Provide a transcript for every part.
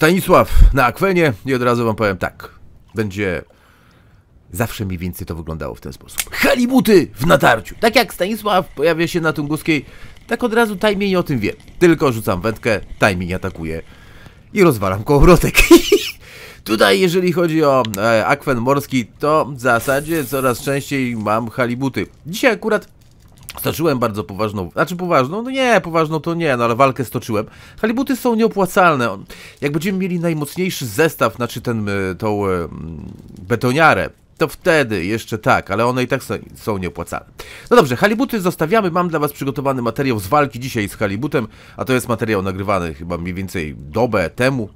Stanisław na akwenie i od razu wam powiem tak. Będzie zawsze mniej więcej to wyglądało w ten sposób. Halibuty w natarciu. Tak jak Stanisław pojawia się na Tunguskiej, tak od razu Tajmień o tym wie. Tylko rzucam wędkę, Tajmień atakuje i rozwalam kołowrotek. Tutaj, jeżeli chodzi o e, akwen morski, to w zasadzie coraz częściej mam halibuty. Dzisiaj akurat Stoczyłem bardzo poważną, znaczy poważną, no nie, poważną to nie, no ale walkę stoczyłem. Halibuty są nieopłacalne. Jak będziemy mieli najmocniejszy zestaw, znaczy ten, e, tą e, mm, betoniarę, to wtedy jeszcze tak, ale one i tak są nieopłacalne. No dobrze, halibuty zostawiamy. Mam dla Was przygotowany materiał z walki dzisiaj z halibutem, a to jest materiał nagrywany chyba mniej więcej dobę temu,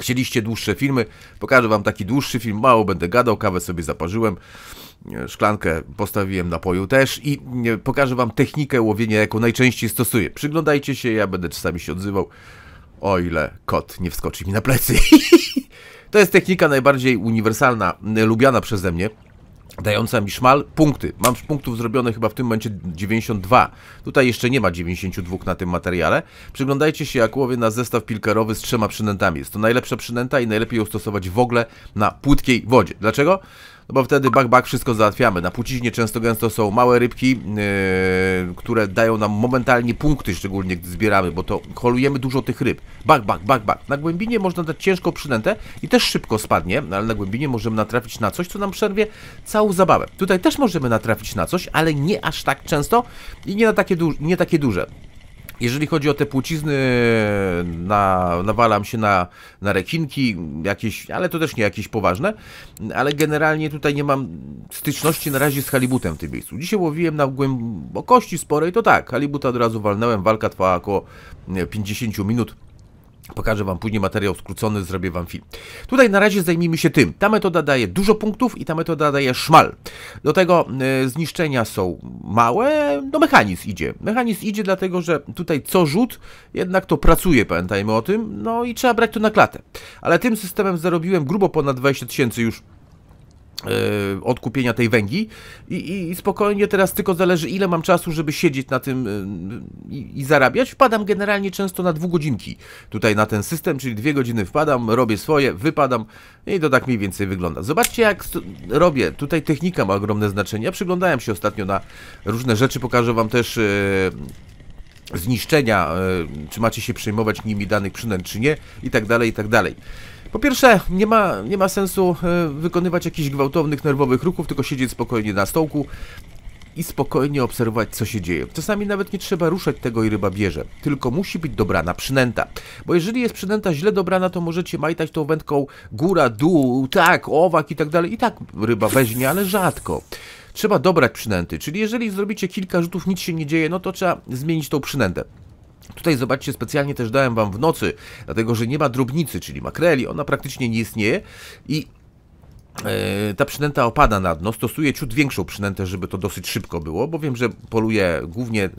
Chcieliście dłuższe filmy? Pokażę wam taki dłuższy film, mało będę gadał, kawę sobie zaparzyłem, e, szklankę postawiłem napoju też i e, pokażę wam technikę łowienia, jaką najczęściej stosuję. Przyglądajcie się, ja będę czasami się odzywał, o ile kot nie wskoczy mi na plecy. to jest technika najbardziej uniwersalna, e, lubiana przeze mnie dająca mi szmal punkty. Mam punktów zrobione chyba w tym momencie 92. Tutaj jeszcze nie ma 92 na tym materiale. Przyglądajcie się jak łowię na zestaw pilkarowy z trzema przynętami. Jest to najlepsza przynęta i najlepiej ją stosować w ogóle na płytkiej wodzie. Dlaczego? No bo wtedy bak bak wszystko załatwiamy. Na płciźnie często gęsto są małe rybki, yy, które dają nam momentalnie punkty, szczególnie gdy zbieramy, bo to holujemy dużo tych ryb. Bak bak bak bak. Na głębinie można dać ciężko przynętę i też szybko spadnie, no ale na głębinie możemy natrafić na coś, co nam przerwie całą zabawę. Tutaj też możemy natrafić na coś, ale nie aż tak często i nie, na takie, du nie takie duże. Jeżeli chodzi o te płcizny, na, nawalam się na, na rekinki, jakieś, ale to też nie jakieś poważne, ale generalnie tutaj nie mam styczności na razie z halibutem w tym miejscu. Dzisiaj łowiłem na głębokości sporej, to tak, halibuta od razu walnęłem, walka trwała około 50 minut. Pokażę Wam później materiał skrócony, zrobię Wam film. Tutaj na razie zajmijmy się tym. Ta metoda daje dużo punktów i ta metoda daje szmal. Do tego y, zniszczenia są małe, no mechanizm idzie. Mechanizm idzie dlatego, że tutaj co rzut, jednak to pracuje, pamiętajmy o tym, no i trzeba brać to na klatę. Ale tym systemem zarobiłem grubo ponad 20 tysięcy już E, odkupienia tej węgi I, I, spokojnie teraz tylko zależy ile mam czasu, żeby siedzieć na tym e, i, i, zarabiać. Wpadam generalnie często na godzinki tutaj na ten system, czyli dwie godziny wpadam, robię swoje, wypadam i to tak mniej więcej wygląda. Zobaczcie jak robię, tutaj technika ma ogromne znaczenie. Ja przyglądałem się ostatnio na różne rzeczy, pokażę wam też... Yy zniszczenia, czy macie się przejmować nimi danych przynęt, czy nie, i tak dalej, i tak dalej. Po pierwsze, nie ma, nie ma sensu e, wykonywać jakichś gwałtownych, nerwowych ruchów, tylko siedzieć spokojnie na stołku i spokojnie obserwować, co się dzieje. Czasami nawet nie trzeba ruszać tego i ryba bierze, tylko musi być dobrana przynęta. Bo jeżeli jest przynęta źle dobrana, to możecie majtać tą wędką góra, dół, tak, owak i tak dalej. I tak ryba weźmie, ale rzadko trzeba dobrać przynęty. Czyli jeżeli zrobicie kilka rzutów, nic się nie dzieje, no to trzeba zmienić tą przynętę. Tutaj zobaczcie, specjalnie też dałem Wam w nocy, dlatego że nie ma drobnicy, czyli makreli, ona praktycznie nie istnieje i e, ta przynęta opada na dno, stosuję ciut większą przynętę, żeby to dosyć szybko było, bo wiem, że poluję głównie e,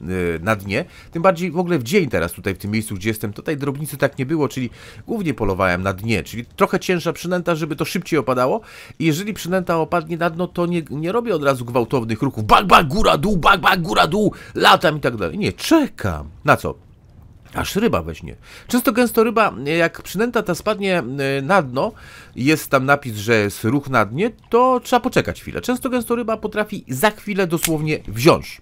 na dnie, tym bardziej w ogóle w dzień teraz tutaj w tym miejscu, gdzie jestem, tutaj drobnicy tak nie było, czyli głównie polowałem na dnie, czyli trochę cięższa przynęta, żeby to szybciej opadało i jeżeli przynęta opadnie na dno, to nie, nie robię od razu gwałtownych ruchów, bak, bak, góra, dół, bak, bak, góra, dół, latam i tak dalej, nie, czekam, na co? Aż ryba weźmie. Często gęsto ryba, jak przynęta ta spadnie e, na dno, jest tam napis, że jest ruch na dnie, to trzeba poczekać chwilę. Często gęsto ryba potrafi za chwilę dosłownie wziąć.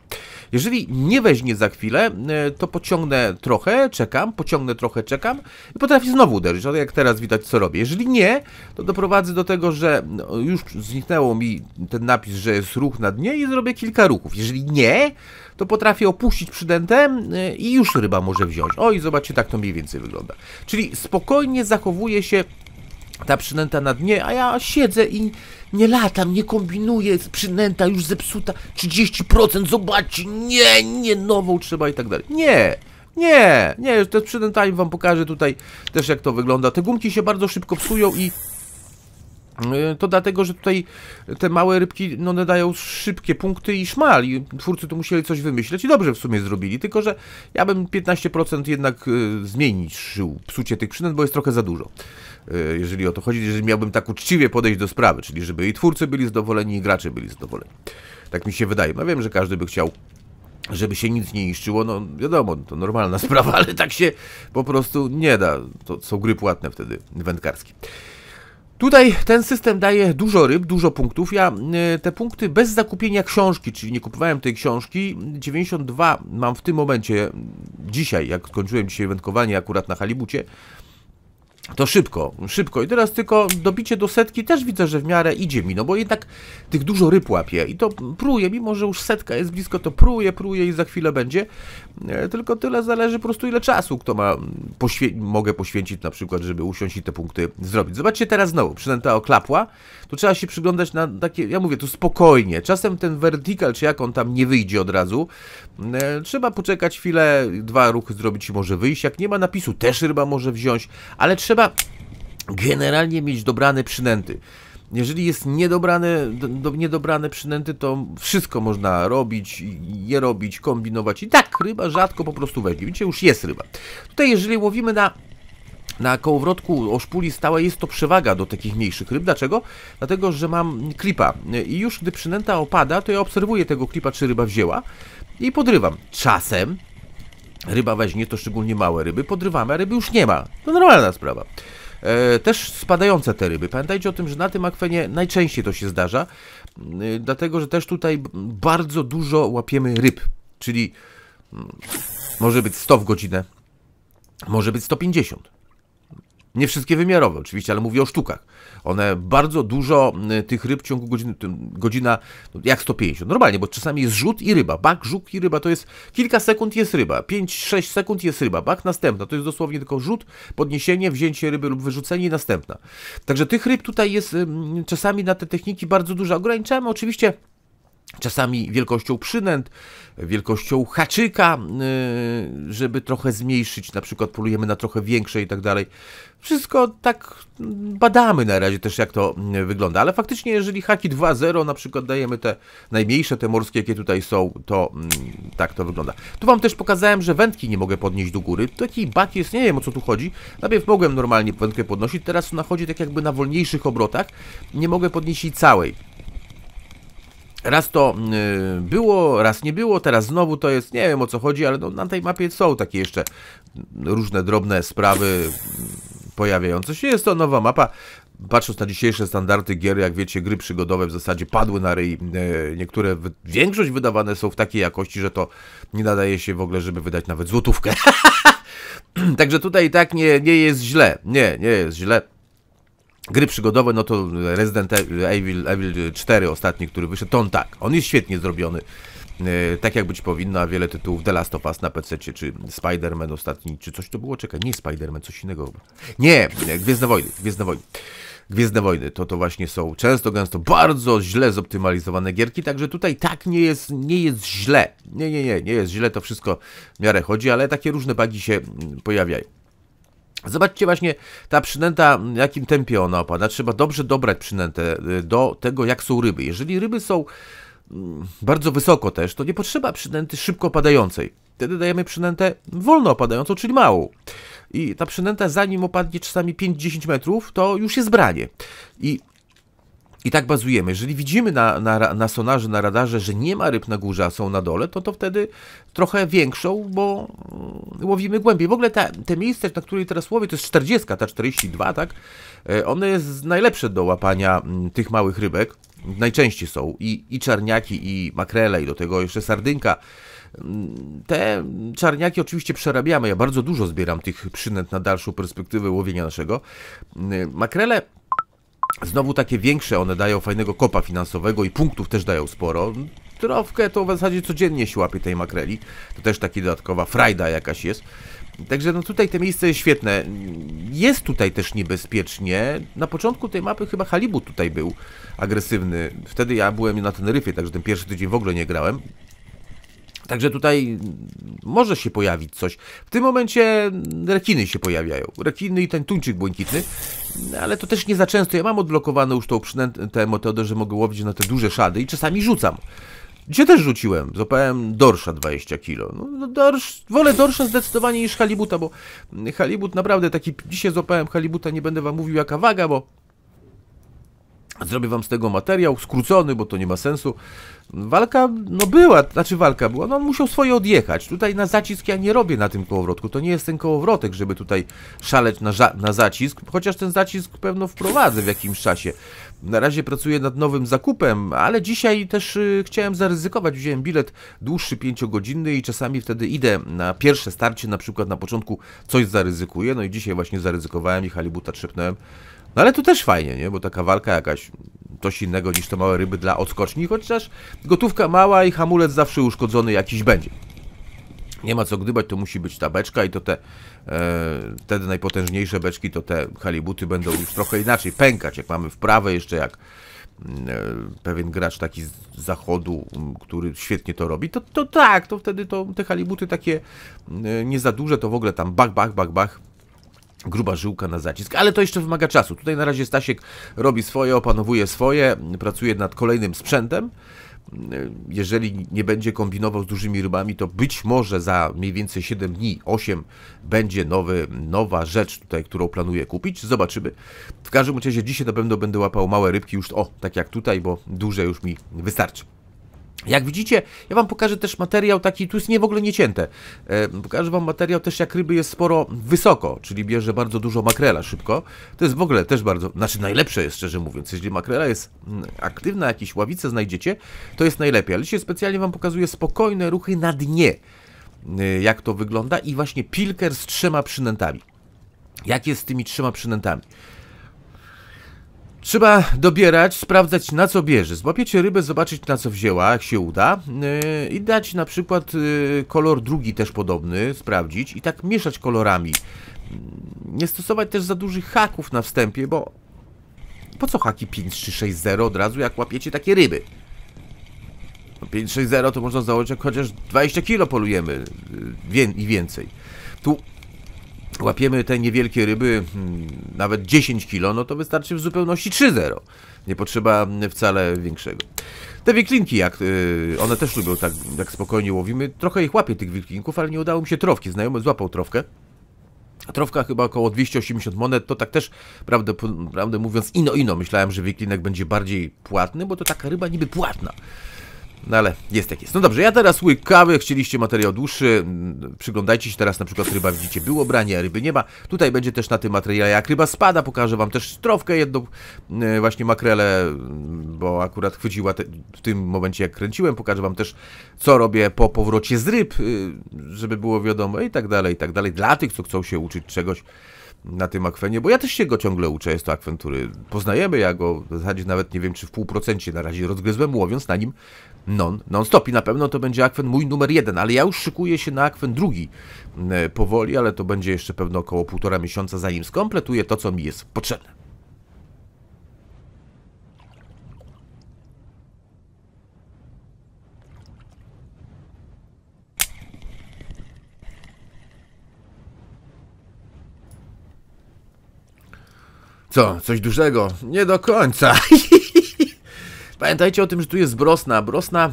Jeżeli nie weźmie za chwilę, e, to pociągnę trochę, czekam, pociągnę trochę, czekam i potrafi znowu uderzyć, ale jak teraz widać co robię. Jeżeli nie, to doprowadzę do tego, że no, już zniknęło mi ten napis, że jest ruch na dnie i zrobię kilka ruchów. Jeżeli nie, to potrafię opuścić przydętę y, i już ryba może wziąć. O i zobaczcie, tak to mniej więcej wygląda. Czyli spokojnie zachowuje się ta przynęta na dnie, a ja siedzę i nie latam, nie kombinuję, przynęta już zepsuta, 30%, zobaczcie, nie, nie, nową trzeba i tak dalej. Nie, nie, nie, też przynętami wam pokażę tutaj też jak to wygląda. Te gumki się bardzo szybko psują i E, to dlatego, że tutaj te małe rybki no, nadają szybkie punkty i szmal i twórcy tu musieli coś wymyśleć i dobrze w sumie zrobili, tylko że ja bym 15% jednak y, zmienił psucie tych przynęt, bo jest trochę za dużo. Y, jeżeli o to chodzi, jeżeli miałbym tak uczciwie podejść do sprawy, czyli żeby i twórcy byli zadowoleni i gracze byli zadowoleni. Tak mi się wydaje. No wiem, że każdy by chciał żeby się nic nie niszczyło, no wiadomo, to normalna sprawa, ale tak się po prostu nie da. To są gry płatne wtedy, wędkarskie. Tutaj ten system daje dużo ryb, dużo punktów. Ja y, te punkty bez zakupienia książki, czyli nie kupowałem tej książki, 92 mam w tym momencie, dzisiaj, jak skończyłem dzisiaj wędkowanie akurat na Halibucie, to szybko, szybko. I teraz tylko dobicie do setki też widzę, że w miarę idzie mi, no bo jednak tych dużo ryb łapie i to pruje, mimo że już setka jest blisko, to pruje, pruje i za chwilę będzie. E, tylko tyle zależy po prostu ile czasu kto ma, mogę poświęcić na przykład, żeby usiąść i te punkty zrobić. Zobaczcie teraz znowu, przynęta oklapła, tu trzeba się przyglądać na takie, ja mówię, tu spokojnie. Czasem ten vertical, czy jak on tam nie wyjdzie od razu, e, trzeba poczekać chwilę, dwa ruchy zrobić i może wyjść. Jak nie ma napisu, też ryba może wziąć, ale trzeba trzeba generalnie mieć dobrane przynęty. Jeżeli jest niedobrane, do, niedobrane przynęty, to wszystko można robić, je robić, kombinować. I tak ryba rzadko po prostu weźmie. Widzicie, już jest ryba. Tutaj jeżeli łowimy na na kołowrotku o szpuli stałej jest to przewaga do takich mniejszych ryb. Dlaczego? Dlatego, że mam klipa i już gdy przynęta opada, to ja obserwuję tego klipa, czy ryba wzięła i podrywam. Czasem ryba weźmie, to szczególnie małe ryby, podrywamy, a ryby już nie ma. To normalna sprawa. E, też spadające te ryby. Pamiętajcie o tym, że na tym akwenie najczęściej to się zdarza, e, dlatego że też tutaj bardzo dużo łapiemy ryb, czyli m, mm, może być 100 w godzinę, może być 150. Nie wszystkie wymiarowe oczywiście, ale mówię o sztukach. One bardzo dużo y, tych ryb w ciągu godziny, godzina no, jak 150. Normalnie, bo czasami jest rzut i ryba. Bak, żuk i ryba to jest kilka sekund jest ryba. 5-6 sekund jest ryba. Bak, następna. To jest dosłownie tylko rzut, podniesienie, wzięcie ryby lub wyrzucenie i następna. Także tych ryb tutaj jest czasami na te techniki bardzo dużo. Ograniczamy oczywiście czasami wielkością przynęt, wielkością haczyka, y, żeby trochę zmniejszyć, na przykład polujemy na trochę większe i tak dalej. Wszystko tak badamy na razie też, jak to y, wygląda, ale faktycznie jeżeli haki 2.0 na przykład dajemy te najmniejsze, te morskie, jakie tutaj są, to mm, tak to wygląda. Tu Wam też pokazałem, że wędki nie mogę podnieść do góry. Taki bak jest, nie wiem o co tu chodzi. Najpierw mogłem normalnie wędkę podnosić, teraz ona chodzi tak jakby na wolniejszych obrotach. Nie mogę podnieść jej całej. Raz to y, było, raz nie było, teraz znowu to jest, nie wiem o co chodzi, ale no, na tej mapie są takie jeszcze różne drobne sprawy pojawiające się. Jest to nowa mapa, patrząc na dzisiejsze standardy gier, jak wiecie, gry przygodowe w zasadzie padły na ryj. Y, niektóre, większość wydawane są w takiej jakości, że to nie nadaje się w ogóle, żeby wydać nawet złotówkę. Także tutaj tak nie, nie jest źle. Nie, nie jest źle. Gry przygodowe, no to Resident Evil, Evil 4 ostatni, który wyszedł, to on tak, on jest świetnie zrobiony. E, tak jak być powinna, wiele tytułów The Last of Us na PC, czy Spider-Man ostatni, czy coś to było, czekaj, nie Spider-Man, coś innego. Nie, Gwiezdne Wojny, Gwiezdne Wojny. Gwiezdne Wojny to to właśnie są często, gęsto bardzo źle zoptymalizowane gierki, także tutaj tak nie jest, nie jest źle. Nie, nie, nie, nie jest źle, to wszystko w miarę chodzi, ale takie różne bugi się pojawiają. Zobaczcie właśnie, ta przynęta, jakim tempie ona opada. Trzeba dobrze dobrać przynętę y, do tego, jak są ryby. Jeżeli ryby są mm, bardzo wysoko też, to nie potrzeba przynęty szybko padającej. Wtedy dajemy przynętę wolno opadającą, czyli małą. I ta przynęta, zanim opadnie czasami 5-10 metrów, to już jest branie. I i tak bazujemy. Jeżeli widzimy na, na, na sonarze, na radarze, że nie ma ryb na górze, a są na dole, to to wtedy trochę większą, bo mm, łowimy głębiej. W ogóle ta, te miejsce, na której teraz łowię, to jest 40, ta 42, tak? E, one jest najlepsze do łapania mm, tych małych rybek. Najczęściej są i, i czarniaki, i makrele, i do tego jeszcze sardynka. Mm, te czarniaki oczywiście przerabiamy. Ja bardzo dużo zbieram tych przynęt na dalszą perspektywę łowienia naszego. Makrele Znowu takie większe one dają fajnego kopa finansowego i punktów też dają sporo. Trofkę to w zasadzie codziennie się łapie tej makreli. To też taki dodatkowa frajda jakaś jest. Także no tutaj te miejsce jest świetne. Jest tutaj też niebezpiecznie. Na początku tej mapy chyba Halibut tutaj był agresywny. Wtedy ja byłem na Teneryfie, także ten pierwszy tydzień w ogóle nie grałem. Także tutaj może się pojawić coś. W tym momencie rekiny się pojawiają. Rekiny i ten tuńczyk błękitny, ale to też nie za często. Ja mam odblokowaną już tą przynętę metodę, że mogę łowić na te duże szady i czasami rzucam. Dzisiaj też rzuciłem, złapałem dorsza 20 kg. No, no, dorsz, wolę dorsza zdecydowanie niż halibuta, bo halibut naprawdę taki... Dzisiaj złapałem halibuta, nie będę wam mówił jaka waga, bo Zrobię wam z tego materiał, skrócony, bo to nie ma sensu. Walka, no była, znaczy walka była, no on musiał swoje odjechać. Tutaj na zacisk ja nie robię na tym kołowrotku, to nie jest ten kołowrotek, żeby tutaj szaleć na, na zacisk, chociaż ten zacisk pewno wprowadzę w jakimś czasie. Na razie pracuję nad nowym zakupem, ale dzisiaj też y, chciałem zaryzykować. Wziąłem bilet dłuższy, pięciogodzinny i czasami wtedy idę na pierwsze starcie, na przykład na początku coś zaryzykuję. No i dzisiaj właśnie zaryzykowałem i halibuta trzepnąłem. No ale to też fajnie, nie? Bo taka walka jakaś coś innego niż te małe ryby dla odskoczni, chociaż gotówka mała i hamulec zawsze uszkodzony jakiś będzie. Nie ma co gdybać, to musi być ta beczka i to te e, wtedy najpotężniejsze beczki, to te halibuty będą już trochę inaczej pękać. Jak mamy w prawe jeszcze jak mm, e, pewien gracz taki z zachodu, mm, który świetnie to robi, to, to tak, to wtedy to, te halibuty takie mm, e, nie za duże, to w ogóle tam bach, bach, bach, bach gruba żyłka na zacisk, ale to jeszcze wymaga czasu. Tutaj na razie Stasiek robi swoje, opanowuje swoje, pracuje nad kolejnym sprzętem. Jeżeli nie będzie kombinował z dużymi rybami, to być może za mniej więcej 7 dni, 8 będzie nowy, nowa rzecz tutaj, którą planuję kupić. Zobaczymy. W każdym razie dzisiaj na pewno będę łapał małe rybki już, o, tak jak tutaj, bo duże już mi wystarczy. Jak widzicie, ja wam pokażę też materiał taki, tu jest nie w ogóle niecięte. E, pokażę wam materiał też jak ryby jest sporo wysoko, czyli bierze bardzo dużo makrela szybko. To jest w ogóle też bardzo, znaczy najlepsze jest szczerze mówiąc, jeśli makrela jest mm, aktywna, jakieś ławice znajdziecie, to jest najlepiej. Ale dzisiaj specjalnie wam pokazuję spokojne ruchy na dnie, e, jak to wygląda i właśnie pilker z trzema przynętami. Jak jest z tymi trzema przynętami? Trzeba dobierać, sprawdzać na co bierze. Złapiecie rybę, zobaczyć na co wzięła, jak się uda. Yy, I dać na przykład yy, kolor drugi też podobny, sprawdzić. I tak mieszać kolorami. nie stosować też za dużych haków na wstępie, bo... Po co haki 5360 od razu, jak łapiecie takie ryby? 560 no, to można założyć, jak chociaż 20 kilo polujemy y, i więcej. Tu łapiemy te niewielkie ryby, hmm, nawet 10 kg, no to wystarczy w zupełności 3-0. Nie potrzeba wcale większego. Te wiklinki, jak y, one też lubią tak, tak spokojnie łowimy. Trochę ich łapię tych wiklinków, ale nie udało mi się trofki. Znajomy złapał trofkę. Trofka chyba około 280 monet, to tak też, prawdę, prawdę mówiąc, ino ino. Myślałem, że wiklinek będzie bardziej płatny, bo to taka ryba niby płatna. No ale jest jak jest. No dobrze, ja teraz łyk kawy, chcieliście materiał dłuższy, przyglądajcie się teraz, na przykład ryba widzicie, było branie, a ryby nie ma. Tutaj będzie też na tym materiale, jak ryba spada, pokażę wam też trofkę jedną, właśnie makrelę, bo akurat chwyciła te, w tym momencie, jak kręciłem, pokażę wam też, co robię po powrocie z ryb, y, żeby było wiadomo i tak dalej, i tak dalej, dla tych, co chcą się uczyć czegoś na tym akwenie, bo ja też się go ciągle uczę, jest to akwen, który poznajemy, ja go w zasadzie nawet nie wiem, czy w pół procencie na razie rozgryzłem, łowiąc na nim non, non stop i na pewno to będzie akwen mój numer jeden, ale ja już szykuję się na akwen drugi e, powoli, ale to będzie jeszcze pewno około półtora miesiąca, zanim skompletuję to, co mi jest potrzebne. Co, coś dużego? Nie do końca. Pamiętajcie o tym, że tu jest brosna. Brosna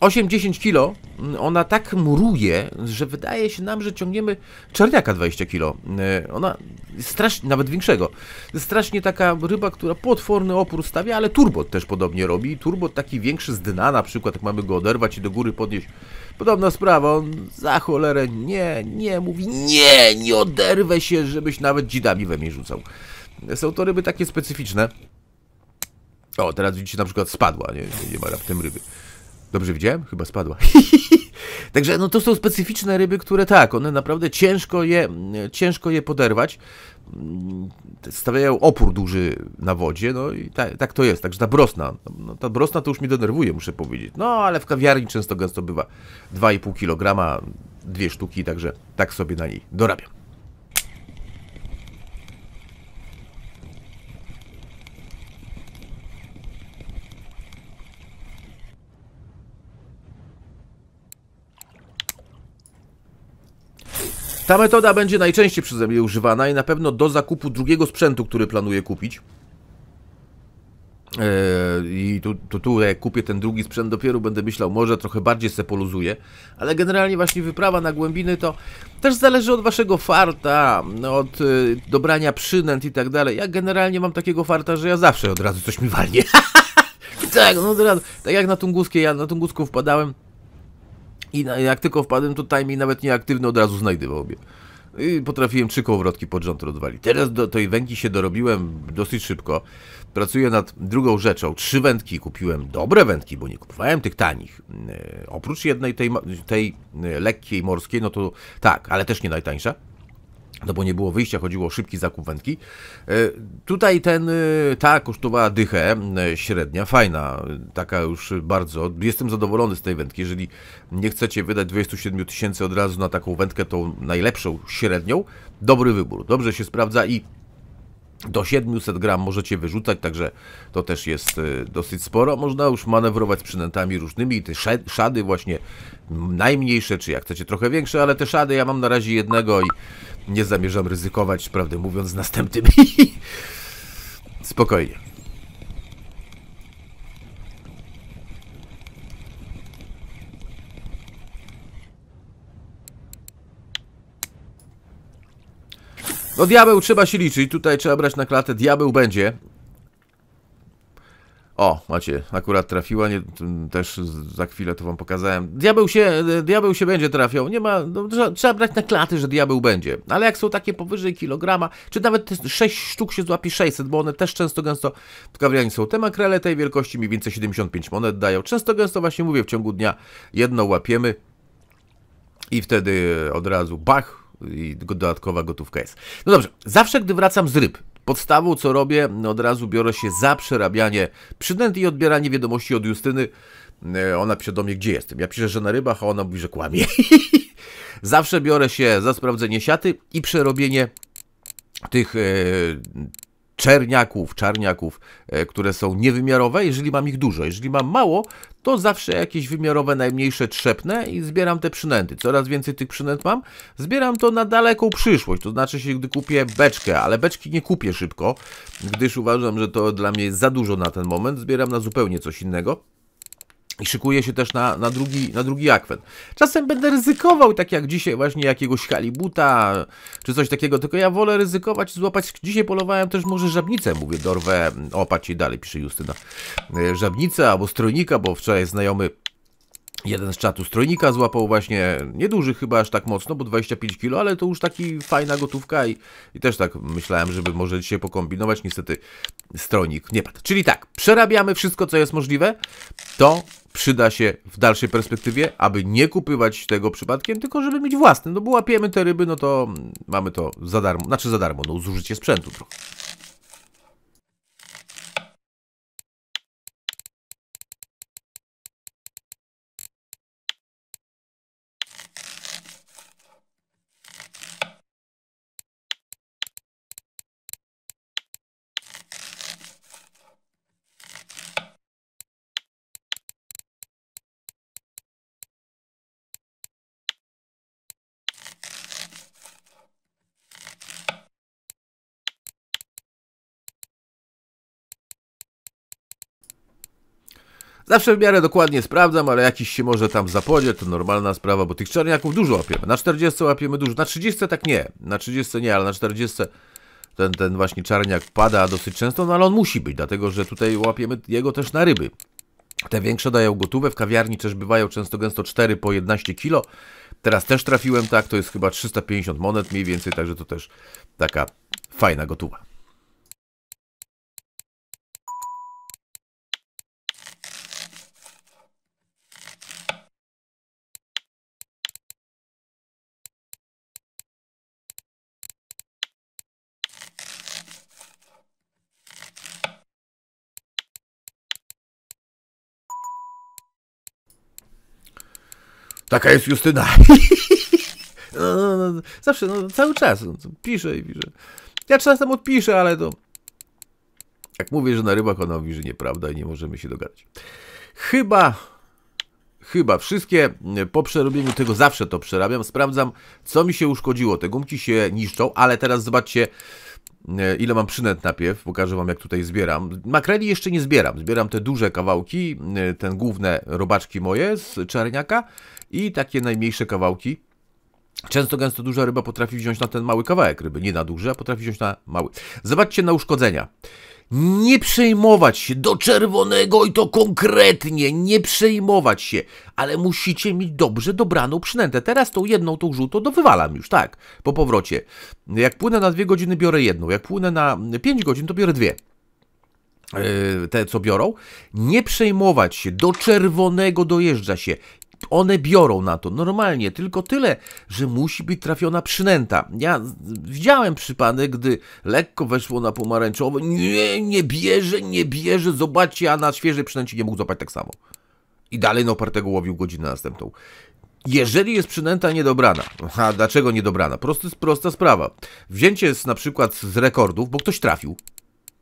8-10 kilo, ona tak muruje, że wydaje się nam, że ciągniemy czerniaka 20 kilo. E, ona strasznie, nawet większego. Strasznie taka ryba, która potworny opór stawia, ale turbot też podobnie robi. Turbot taki większy z dna na przykład, jak mamy go oderwać i do góry podnieść. Podobna sprawa, on za cholerę nie, nie mówi, nie, nie oderwę się, żebyś nawet dzidami we mnie rzucał. Są to ryby takie specyficzne. O, teraz widzicie na przykład spadła, nie, nie, ma jak tym ryby. Dobrze widziałem? Chyba spadła. Także no to są specyficzne ryby, które tak, one naprawdę ciężko je, ciężko je poderwać. Mm, stawiają opór duży na wodzie, no i tak, tak to jest. Także ta brosna, no, ta brosna to już mi denerwuje, muszę powiedzieć. No ale w kawiarni często gęsto bywa 2,5 kg, dwie sztuki, także tak sobie na niej dorabiam. Ta metoda będzie najczęściej przeze mnie używana i na pewno do zakupu drugiego sprzętu, który planuję kupić. E, I tu, tu, tu, jak kupię ten drugi sprzęt, dopiero będę myślał, może trochę bardziej se poluzuję, ale generalnie właśnie wyprawa na głębiny to też zależy od waszego farta, no, od e, dobrania przynęt i tak dalej. Ja generalnie mam takiego farta, że ja zawsze od razu coś mi walnie. tak, no od razu. Tak jak na Tunguskiej, ja na Tunguską wpadałem, i jak tylko wpadłem, to timing nawet nieaktywny od razu znajdywał obie. I potrafiłem trzy kołowrotki pod rząd odwalić. Teraz do tej węgi się dorobiłem dosyć szybko. Pracuję nad drugą rzeczą. Trzy wędki kupiłem, dobre wędki, bo nie kupowałem tych tanich. E, oprócz jednej tej, tej e, lekkiej morskiej, no to tak, ale też nie najtańsza no bo nie było wyjścia, chodziło o szybki zakup wędki. E, tutaj ten, e, ta kosztowała dychę, e, średnia, fajna, taka już bardzo, jestem zadowolony z tej wędki, jeżeli nie chcecie wydać 27 tysięcy od razu na taką wędkę, tą najlepszą, średnią, dobry wybór, dobrze się sprawdza i do 700 gram możecie wyrzucać, także to też jest y, dosyć sporo. Można już manewrować z przynętami różnymi i te szady właśnie najmniejsze, czy jak chcecie trochę większe, ale te szady ja mam na razie jednego i nie zamierzam ryzykować, prawdę mówiąc, z następnymi. Spokojnie. No diabeł trzeba się liczyć, tutaj trzeba brać na klatę, diabeł będzie. O, macie, akurat trafiła, nie, też za chwilę to wam pokazałem. Diabeł się, diabeł się będzie trafiał, nie ma, no, trzeba, trzeba, brać na klaty, że diabeł będzie. Ale jak są takie powyżej kilograma, czy nawet 6 sztuk się złapi 600, bo one też często gęsto w kawiarni są. Te makrele tej wielkości mniej więcej 75 monet dają. Często gęsto właśnie mówię, w ciągu dnia jedno łapiemy i wtedy od razu bach, i dodatkowa gotówka jest. No dobrze, zawsze gdy wracam z ryb, podstawą co robię, no od razu biorę się za przerabianie przynęt i odbieranie wiadomości od Justyny. E, ona pisze do mnie, gdzie jestem. Ja piszę, że na rybach, a ona mówi, że kłamie. Zawsze biorę się za sprawdzenie siaty i przerobienie tych e, czerniaków, czarniaków, e, które są niewymiarowe, jeżeli mam ich dużo. Jeżeli mam mało, to zawsze jakieś wymiarowe, najmniejsze trzepnę i zbieram te przynęty. Coraz więcej tych przynęt mam, zbieram to na daleką przyszłość, to znaczy się, gdy kupię beczkę, ale beczki nie kupię szybko, gdyż uważam, że to dla mnie za dużo na ten moment, zbieram na zupełnie coś innego. I szykuję się też na, na, drugi, na drugi akwen. Czasem będę ryzykował, tak jak dzisiaj, właśnie jakiegoś halibuta czy coś takiego, tylko ja wolę ryzykować, złapać. Dzisiaj polowałem też może żabnicę, mówię, dorwę. opać i dalej pisze Justyna. E, żabnicę albo strojnika, bo wczoraj znajomy Jeden z czatu strojnika złapał właśnie, nieduży chyba aż tak mocno, bo 25 kg, ale to już taki fajna gotówka i, i też tak myślałem, żeby może dzisiaj pokombinować, niestety strojnik nie padł. Czyli tak, przerabiamy wszystko, co jest możliwe, to przyda się w dalszej perspektywie, aby nie kupywać tego przypadkiem, tylko żeby mieć własny. No bo łapiemy te ryby, no to mamy to za darmo, znaczy za darmo, no zużycie sprzętu trochę. Zawsze w miarę dokładnie sprawdzam, ale jakiś się może tam zapodzie, to normalna sprawa, bo tych czarniaków dużo łapiemy. Na 40 łapiemy dużo, na 30 tak nie, na 30 nie, ale na 40 ten, ten właśnie czarniak pada dosyć często, no ale on musi być, dlatego że tutaj łapiemy jego też na ryby. Te większe dają gotówę, w kawiarni też bywają często gęsto 4 po 11 kilo. Teraz też trafiłem tak, to jest chyba 350 monet mniej więcej, także to też taka fajna gotowa. Taka jest Justyna. No, no, no, no, zawsze, no, cały czas. No, piszę i piszę. Ja czasem odpiszę, ale to... Jak mówię, że na rybach, ona mówi, że nieprawda i nie możemy się dogadać. Chyba chyba wszystkie. Po przerobieniu tego zawsze to przerabiam. Sprawdzam, co mi się uszkodziło. Te gumki się niszczą, ale teraz zobaczcie, e, ile mam przynęt napiew. Pokażę Wam, jak tutaj zbieram. Makreli jeszcze nie zbieram. Zbieram te duże kawałki, e, te główne robaczki moje z czarniaka i takie najmniejsze kawałki Często gęsto duża ryba potrafi wziąć na ten mały kawałek ryby, nie na duży, a potrafi wziąć na mały. Zobaczcie na uszkodzenia. Nie przejmować się do czerwonego i to konkretnie, nie przejmować się, ale musicie mieć dobrze dobraną przynętę. Teraz tą jedną, tą żółtą, to już, tak, po powrocie. Jak płynę na dwie godziny, biorę jedną, jak płynę na pięć godzin, to biorę dwie yy, te co biorą, nie przejmować się, do czerwonego dojeżdża się one biorą na to normalnie, tylko tyle, że musi być trafiona przynęta. Ja widziałem przypadek, gdy lekko weszło na pomarańczowo, nie, nie bierze, nie bierze, zobaczcie, a na świeżej przynęcie nie mógł złapać tak samo. I dalej na opartego łowił godzinę następną. Jeżeli jest przynęta niedobrana, a dlaczego niedobrana? Prosty, prosta sprawa. Wzięcie jest na przykład z rekordów, bo ktoś trafił,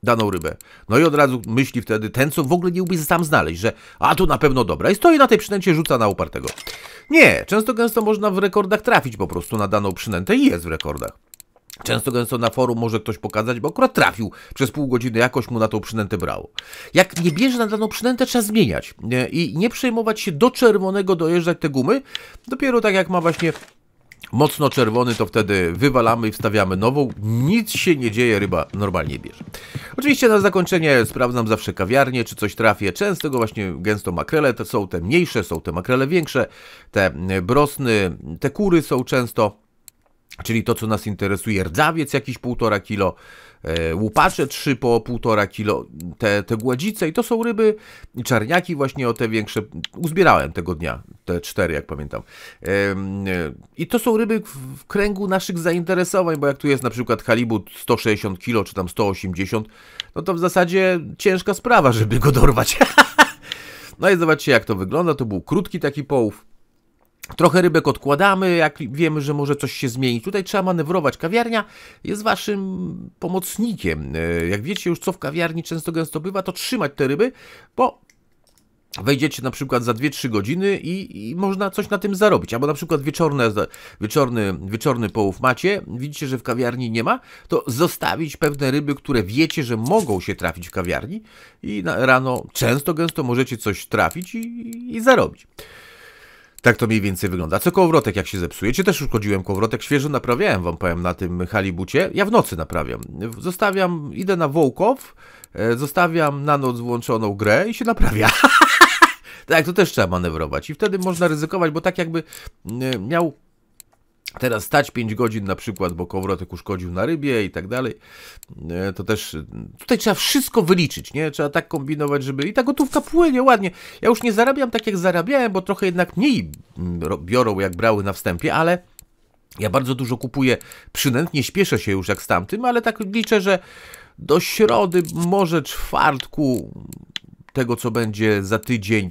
daną rybę. No i od razu myśli wtedy ten, co w ogóle nie umie sam znaleźć, że a tu na pewno dobra i stoi na tej przynęcie, rzuca na upartego. Nie, często gęsto można w rekordach trafić po prostu na daną przynętę i jest w rekordach. Często gęsto na forum może ktoś pokazać, bo akurat trafił przez pół godziny, jakoś mu na tą przynętę brało. Jak nie bierze na daną przynętę, trzeba zmieniać i nie przejmować się do czerwonego dojeżdżać te gumy. Dopiero tak jak ma właśnie mocno czerwony, to wtedy wywalamy i wstawiamy nową. Nic się nie dzieje, ryba normalnie bierze. Oczywiście na zakończenie sprawdzam zawsze kawiarnię, czy coś trafię. Często go właśnie gęsto makrele, to są te mniejsze, są te makrele większe, te brosny, te kury są często czyli to, co nas interesuje, rdzawiec jakieś 1,5 kilo, e, łupacze 3 po 1,5 kilo, te, te gładzice i to są ryby, czarniaki właśnie o te większe, uzbierałem tego dnia, te cztery jak pamiętam. E, I to są ryby w kręgu naszych zainteresowań, bo jak tu jest na przykład halibut 160 kilo czy tam 180, no to w zasadzie ciężka sprawa, żeby go dorwać. no i zobaczcie jak to wygląda, to był krótki taki połów Trochę rybek odkładamy, jak wiemy, że może coś się zmienić. Tutaj trzeba manewrować. Kawiarnia jest waszym pomocnikiem. E, jak wiecie już, co w kawiarni często gęsto bywa, to trzymać te ryby, bo wejdziecie na przykład za 2-3 godziny i, i, można coś na tym zarobić. Albo na przykład wieczorne, wieczorny, wieczorny połów macie, widzicie, że w kawiarni nie ma, to zostawić pewne ryby, które wiecie, że mogą się trafić w kawiarni i rano często gęsto możecie coś trafić i, i zarobić. Tak to mniej więcej wygląda. Co kołowrotek, jak się zepsuje? Czy Też uszkodziłem kołowrotek, świeżo naprawiałem, wam powiem, na tym halibucie. Ja w nocy naprawiam. Zostawiam, idę na Wołkow, e, zostawiam na noc włączoną grę i się naprawia. tak, to też trzeba manewrować. I wtedy można ryzykować, bo tak jakby miał Teraz stać 5 godzin na przykład, bo kowrotek uszkodził na rybie i tak dalej. To też tutaj trzeba wszystko wyliczyć, nie? Trzeba tak kombinować, żeby i ta gotówka płynie ładnie. Ja już nie zarabiam tak jak zarabiałem, bo trochę jednak mniej mm, biorą jak brały na wstępie, ale ja bardzo dużo kupuję przynęt, nie śpieszę się już jak z tamtym, ale tak liczę, że do środy, może czwartku, tego co będzie za tydzień,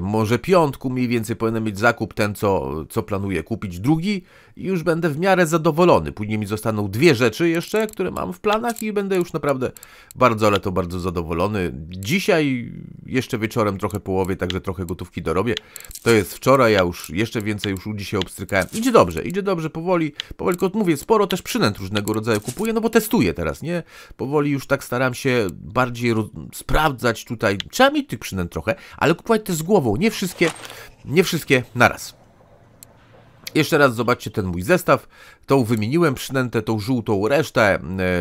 może piątku mniej więcej powinienem mieć zakup ten, co, co planuję kupić. Drugi i już będę w miarę zadowolony. Później mi zostaną dwie rzeczy jeszcze, które mam w planach i będę już naprawdę bardzo, ale to bardzo zadowolony. Dzisiaj jeszcze wieczorem trochę połowie, także trochę gotówki dorobię. To jest wczoraj, ja już jeszcze więcej już dzisiaj obstrykałem. Idzie dobrze, idzie dobrze, powoli, powoli, tylko mówię, sporo też przynęt różnego rodzaju kupuję, no bo testuję teraz, nie? Powoli już tak staram się bardziej sprawdzać tutaj. Trzeba mieć tych przynęt trochę, ale kupować też z głową, nie wszystkie, nie wszystkie naraz. Jeszcze raz zobaczcie ten mój zestaw. Tą wymieniłem przynętę, tą żółtą resztę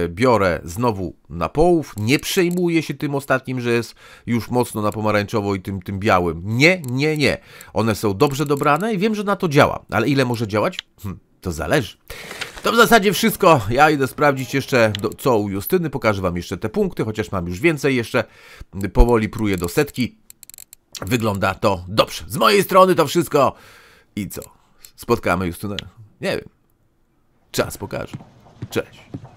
e, biorę znowu na połów. Nie przejmuję się tym ostatnim, że jest już mocno na pomarańczowo i tym, tym białym. Nie, nie, nie. One są dobrze dobrane i wiem, że na to działa. Ale ile może działać? Hm, to zależy. To w zasadzie wszystko. Ja idę sprawdzić jeszcze do, co u Justyny. Pokażę Wam jeszcze te punkty, chociaż mam już więcej. Jeszcze powoli pruję do setki. Wygląda to dobrze. Z mojej strony to wszystko. I co? spotkamy Justyna. Nie wiem. Czas pokaże. Cześć.